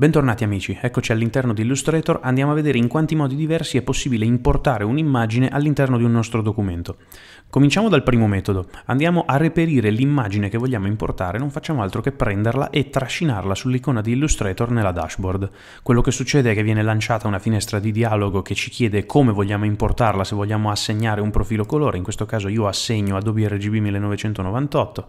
Bentornati amici, eccoci all'interno di Illustrator, andiamo a vedere in quanti modi diversi è possibile importare un'immagine all'interno di un nostro documento. Cominciamo dal primo metodo, andiamo a reperire l'immagine che vogliamo importare, non facciamo altro che prenderla e trascinarla sull'icona di Illustrator nella dashboard. Quello che succede è che viene lanciata una finestra di dialogo che ci chiede come vogliamo importarla, se vogliamo assegnare un profilo colore, in questo caso io assegno Adobe RGB 1998,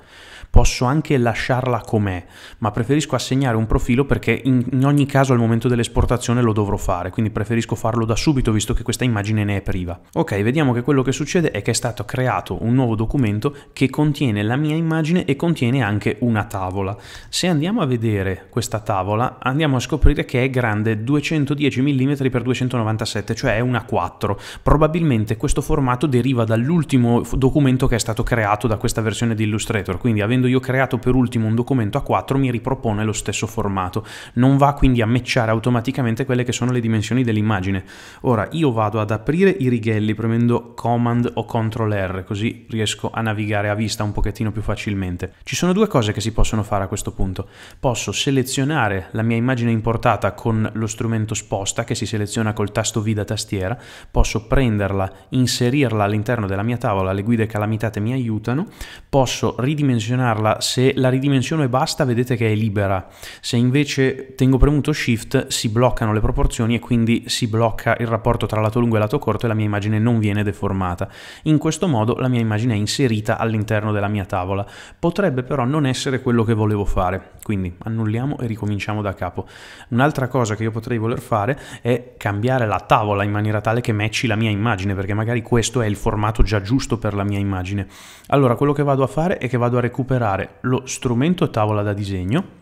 posso anche lasciarla com'è, ma preferisco assegnare un profilo perché in in ogni caso al momento dell'esportazione lo dovrò fare, quindi preferisco farlo da subito visto che questa immagine ne è priva. Ok, vediamo che quello che succede è che è stato creato un nuovo documento che contiene la mia immagine e contiene anche una tavola. Se andiamo a vedere questa tavola andiamo a scoprire che è grande 210 mm x 297, cioè è una 4. Probabilmente questo formato deriva dall'ultimo documento che è stato creato da questa versione di Illustrator, quindi avendo io creato per ultimo un documento a 4 mi ripropone lo stesso formato. Non va quindi a matchare automaticamente quelle che sono le dimensioni dell'immagine. Ora io vado ad aprire i righelli premendo Command o Ctrl R, così riesco a navigare a vista un pochettino più facilmente. Ci sono due cose che si possono fare a questo punto. Posso selezionare la mia immagine importata con lo strumento sposta che si seleziona col tasto V da tastiera, posso prenderla, inserirla all'interno della mia tavola, le guide calamitate mi aiutano, posso ridimensionarla, se la ridimensiono e basta vedete che è libera, se invece tengo premuto Shift si bloccano le proporzioni e quindi si blocca il rapporto tra lato lungo e lato corto e la mia immagine non viene deformata. In questo modo la mia immagine è inserita all'interno della mia tavola. Potrebbe però non essere quello che volevo fare, quindi annulliamo e ricominciamo da capo. Un'altra cosa che io potrei voler fare è cambiare la tavola in maniera tale che matchi la mia immagine, perché magari questo è il formato già giusto per la mia immagine. Allora quello che vado a fare è che vado a recuperare lo strumento tavola da disegno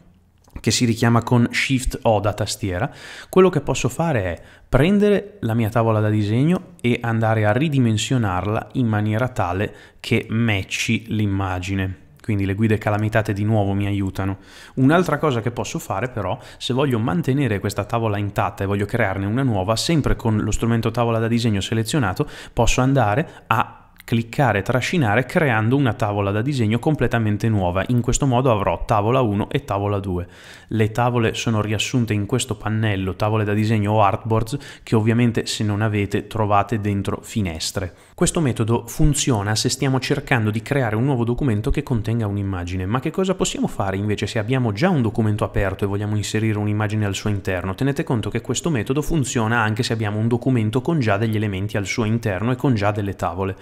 che si richiama con Shift O da tastiera, quello che posso fare è prendere la mia tavola da disegno e andare a ridimensionarla in maniera tale che matchi l'immagine. Quindi le guide calamitate di nuovo mi aiutano. Un'altra cosa che posso fare però, se voglio mantenere questa tavola intatta e voglio crearne una nuova, sempre con lo strumento tavola da disegno selezionato, posso andare a cliccare e trascinare creando una tavola da disegno completamente nuova. In questo modo avrò tavola 1 e tavola 2. Le tavole sono riassunte in questo pannello, tavole da disegno o artboards, che ovviamente se non avete trovate dentro finestre. Questo metodo funziona se stiamo cercando di creare un nuovo documento che contenga un'immagine, ma che cosa possiamo fare invece se abbiamo già un documento aperto e vogliamo inserire un'immagine al suo interno? Tenete conto che questo metodo funziona anche se abbiamo un documento con già degli elementi al suo interno e con già delle tavole.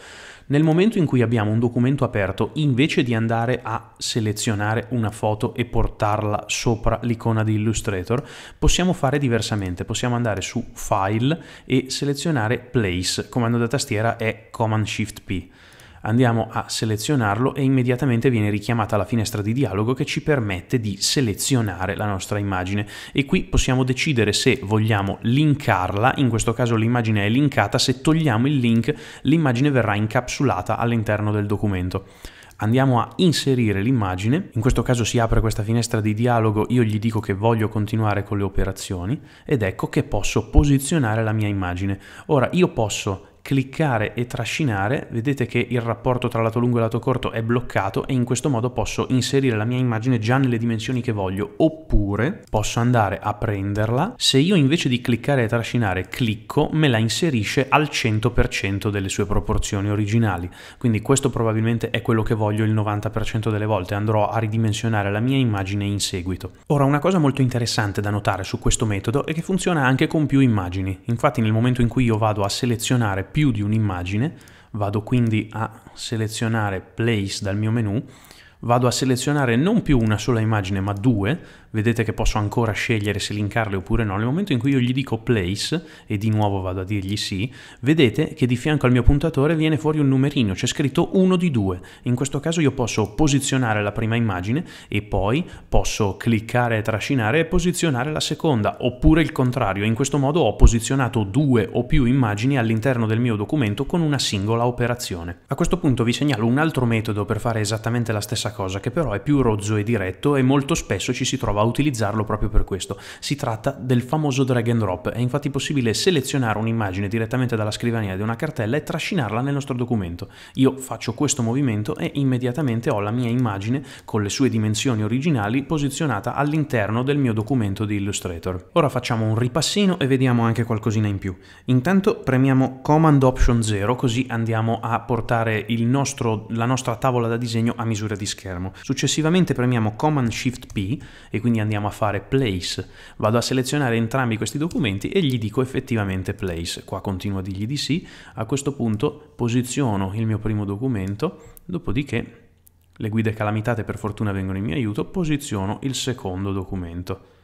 Nel momento in cui abbiamo un documento aperto, invece di andare a selezionare una foto e portarla sopra l'icona di Illustrator, possiamo fare diversamente, possiamo andare su File e selezionare Place, comando da tastiera è Command Shift P andiamo a selezionarlo e immediatamente viene richiamata la finestra di dialogo che ci permette di selezionare la nostra immagine e qui possiamo decidere se vogliamo linkarla, in questo caso l'immagine è linkata, se togliamo il link l'immagine verrà incapsulata all'interno del documento andiamo a inserire l'immagine, in questo caso si apre questa finestra di dialogo, io gli dico che voglio continuare con le operazioni ed ecco che posso posizionare la mia immagine. Ora io posso cliccare e trascinare, vedete che il rapporto tra lato lungo e lato corto è bloccato e in questo modo posso inserire la mia immagine già nelle dimensioni che voglio, oppure posso andare a prenderla, se io invece di cliccare e trascinare clicco, me la inserisce al 100% delle sue proporzioni originali, quindi questo probabilmente è quello che voglio il 90% delle volte, andrò a ridimensionare la mia immagine in seguito. Ora una cosa molto interessante da notare su questo metodo è che funziona anche con più immagini, infatti nel momento in cui io vado a selezionare più più di un'immagine, vado quindi a selezionare Place dal mio menu, vado a selezionare non più una sola immagine ma due, vedete che posso ancora scegliere se linkarle oppure no, nel momento in cui io gli dico place e di nuovo vado a dirgli sì, vedete che di fianco al mio puntatore viene fuori un numerino, c'è scritto uno di due. In questo caso io posso posizionare la prima immagine e poi posso cliccare e trascinare e posizionare la seconda, oppure il contrario. In questo modo ho posizionato due o più immagini all'interno del mio documento con una singola operazione. A questo punto vi segnalo un altro metodo per fare esattamente la stessa cosa, che però è più rozzo e diretto e molto spesso ci si trova a utilizzarlo proprio per questo. Si tratta del famoso drag and drop, è infatti possibile selezionare un'immagine direttamente dalla scrivania di una cartella e trascinarla nel nostro documento. Io faccio questo movimento e immediatamente ho la mia immagine con le sue dimensioni originali posizionata all'interno del mio documento di Illustrator. Ora facciamo un ripassino e vediamo anche qualcosina in più. Intanto premiamo Command Option 0 così andiamo a portare nostro, la nostra tavola da disegno a misura di schermo. Successivamente premiamo Command Shift P e quindi quindi andiamo a fare place. Vado a selezionare entrambi questi documenti e gli dico effettivamente place. Qua continuo a dirgli di sì, a questo punto posiziono il mio primo documento, dopodiché le guide calamitate per fortuna vengono in mio aiuto, posiziono il secondo documento.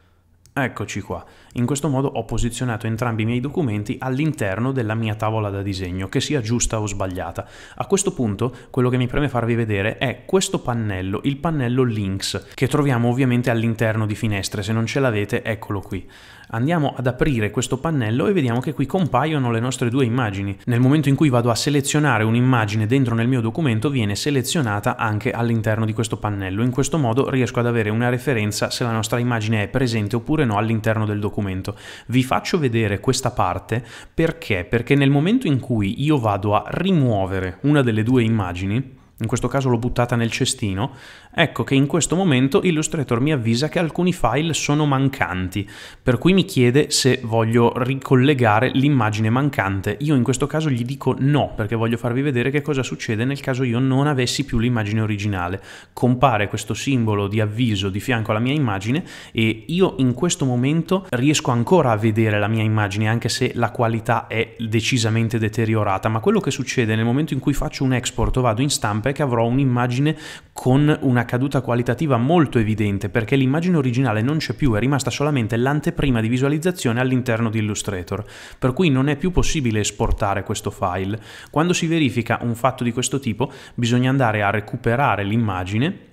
Eccoci qua. In questo modo ho posizionato entrambi i miei documenti all'interno della mia tavola da disegno, che sia giusta o sbagliata. A questo punto quello che mi preme farvi vedere è questo pannello, il pannello Links, che troviamo ovviamente all'interno di finestre. Se non ce l'avete, eccolo qui andiamo ad aprire questo pannello e vediamo che qui compaiono le nostre due immagini. Nel momento in cui vado a selezionare un'immagine dentro nel mio documento viene selezionata anche all'interno di questo pannello. In questo modo riesco ad avere una referenza se la nostra immagine è presente oppure no all'interno del documento. Vi faccio vedere questa parte perché? Perché nel momento in cui io vado a rimuovere una delle due immagini, in questo caso l'ho buttata nel cestino, Ecco che in questo momento Illustrator mi avvisa che alcuni file sono mancanti, per cui mi chiede se voglio ricollegare l'immagine mancante. Io in questo caso gli dico no, perché voglio farvi vedere che cosa succede nel caso io non avessi più l'immagine originale. Compare questo simbolo di avviso di fianco alla mia immagine e io in questo momento riesco ancora a vedere la mia immagine, anche se la qualità è decisamente deteriorata, ma quello che succede nel momento in cui faccio un export o vado in stampa è che avrò un'immagine con una una caduta qualitativa molto evidente perché l'immagine originale non c'è più, è rimasta solamente l'anteprima di visualizzazione all'interno di Illustrator, per cui non è più possibile esportare questo file. Quando si verifica un fatto di questo tipo bisogna andare a recuperare l'immagine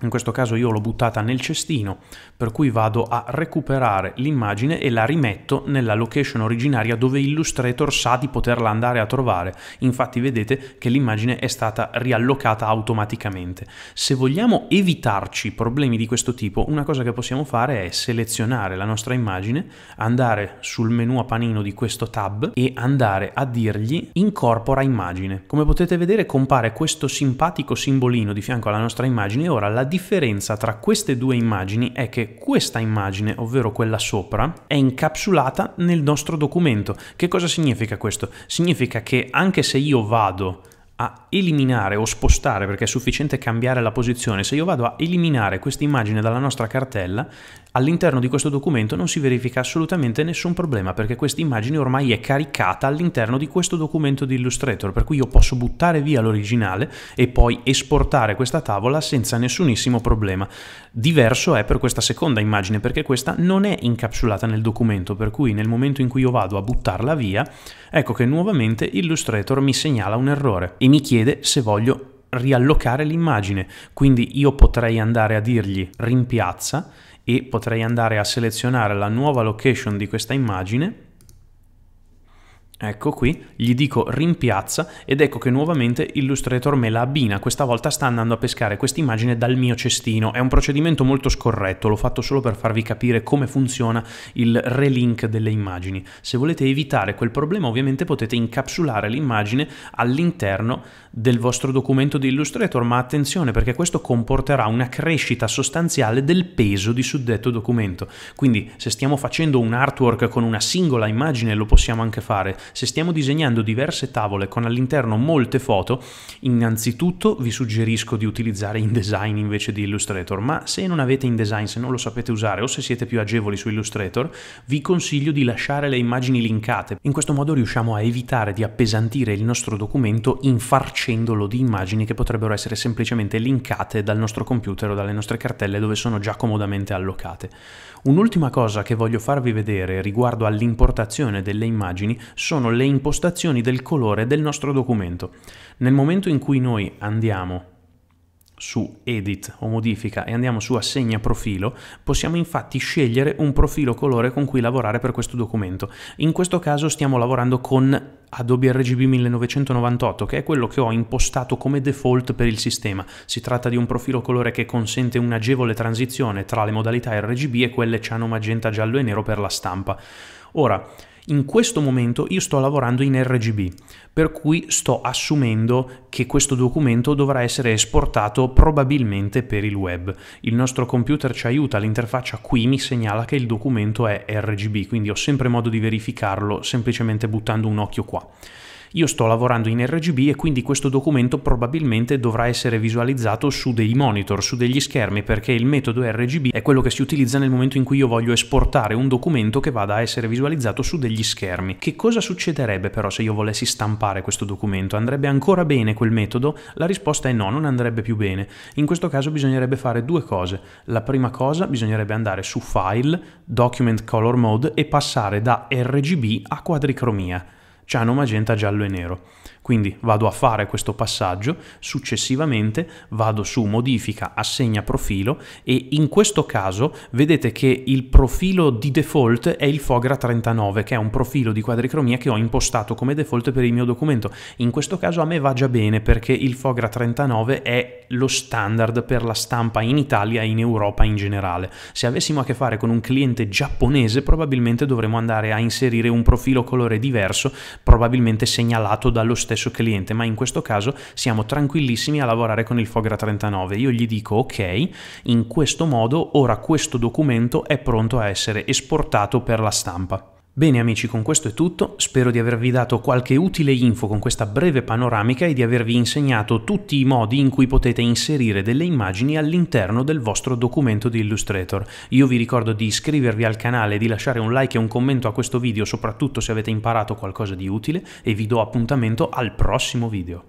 in questo caso io l'ho buttata nel cestino, per cui vado a recuperare l'immagine e la rimetto nella location originaria dove Illustrator sa di poterla andare a trovare. Infatti vedete che l'immagine è stata riallocata automaticamente. Se vogliamo evitarci problemi di questo tipo, una cosa che possiamo fare è selezionare la nostra immagine, andare sul menu a panino di questo tab e andare a dirgli incorpora immagine. Come potete vedere compare questo simpatico simbolino di fianco alla nostra immagine e ora la la differenza tra queste due immagini è che questa immagine, ovvero quella sopra, è incapsulata nel nostro documento. Che cosa significa questo? Significa che anche se io vado a eliminare o spostare, perché è sufficiente cambiare la posizione, se io vado a eliminare questa immagine dalla nostra cartella, All'interno di questo documento non si verifica assolutamente nessun problema perché questa immagine ormai è caricata all'interno di questo documento di Illustrator, per cui io posso buttare via l'originale e poi esportare questa tavola senza nessunissimo problema. Diverso è per questa seconda immagine perché questa non è incapsulata nel documento, per cui nel momento in cui io vado a buttarla via, ecco che nuovamente Illustrator mi segnala un errore e mi chiede se voglio riallocare l'immagine. Quindi io potrei andare a dirgli rimpiazza e potrei andare a selezionare la nuova location di questa immagine Ecco qui, gli dico rimpiazza ed ecco che nuovamente Illustrator me la abbina, questa volta sta andando a pescare questa immagine dal mio cestino, è un procedimento molto scorretto, l'ho fatto solo per farvi capire come funziona il relink delle immagini. Se volete evitare quel problema ovviamente potete incapsulare l'immagine all'interno del vostro documento di Illustrator, ma attenzione perché questo comporterà una crescita sostanziale del peso di suddetto documento, quindi se stiamo facendo un artwork con una singola immagine lo possiamo anche fare, se stiamo disegnando diverse tavole con all'interno molte foto, innanzitutto vi suggerisco di utilizzare InDesign invece di Illustrator, ma se non avete InDesign, se non lo sapete usare o se siete più agevoli su Illustrator, vi consiglio di lasciare le immagini linkate. In questo modo riusciamo a evitare di appesantire il nostro documento infarcendolo di immagini che potrebbero essere semplicemente linkate dal nostro computer o dalle nostre cartelle dove sono già comodamente allocate. Un'ultima cosa che voglio farvi vedere riguardo all'importazione delle immagini sono le impostazioni del colore del nostro documento. Nel momento in cui noi andiamo su Edit o Modifica e andiamo su Assegna profilo, possiamo infatti scegliere un profilo colore con cui lavorare per questo documento. In questo caso stiamo lavorando con Adobe RGB 1998, che è quello che ho impostato come default per il sistema. Si tratta di un profilo colore che consente un'agevole transizione tra le modalità RGB e quelle ciano, magenta, giallo e nero per la stampa. Ora, in questo momento io sto lavorando in RGB, per cui sto assumendo che questo documento dovrà essere esportato probabilmente per il web. Il nostro computer ci aiuta, l'interfaccia qui mi segnala che il documento è RGB, quindi ho sempre modo di verificarlo semplicemente buttando un occhio qua. Io sto lavorando in RGB e quindi questo documento probabilmente dovrà essere visualizzato su dei monitor, su degli schermi, perché il metodo RGB è quello che si utilizza nel momento in cui io voglio esportare un documento che vada a essere visualizzato su degli schermi. Che cosa succederebbe però se io volessi stampare questo documento? Andrebbe ancora bene quel metodo? La risposta è no, non andrebbe più bene. In questo caso bisognerebbe fare due cose. La prima cosa bisognerebbe andare su File, Document Color Mode e passare da RGB a quadricromia ciano, magenta, giallo e nero. Quindi vado a fare questo passaggio, successivamente vado su modifica, assegna profilo e in questo caso vedete che il profilo di default è il Fogra 39 che è un profilo di quadricromia che ho impostato come default per il mio documento. In questo caso a me va già bene perché il Fogra 39 è lo standard per la stampa in Italia e in Europa in generale. Se avessimo a che fare con un cliente giapponese probabilmente dovremmo andare a inserire un profilo colore diverso, probabilmente segnalato dallo stesso stesso cliente, ma in questo caso siamo tranquillissimi a lavorare con il Fogra 39. Io gli dico ok, in questo modo ora questo documento è pronto a essere esportato per la stampa. Bene amici, con questo è tutto, spero di avervi dato qualche utile info con questa breve panoramica e di avervi insegnato tutti i modi in cui potete inserire delle immagini all'interno del vostro documento di Illustrator. Io vi ricordo di iscrivervi al canale, di lasciare un like e un commento a questo video, soprattutto se avete imparato qualcosa di utile, e vi do appuntamento al prossimo video.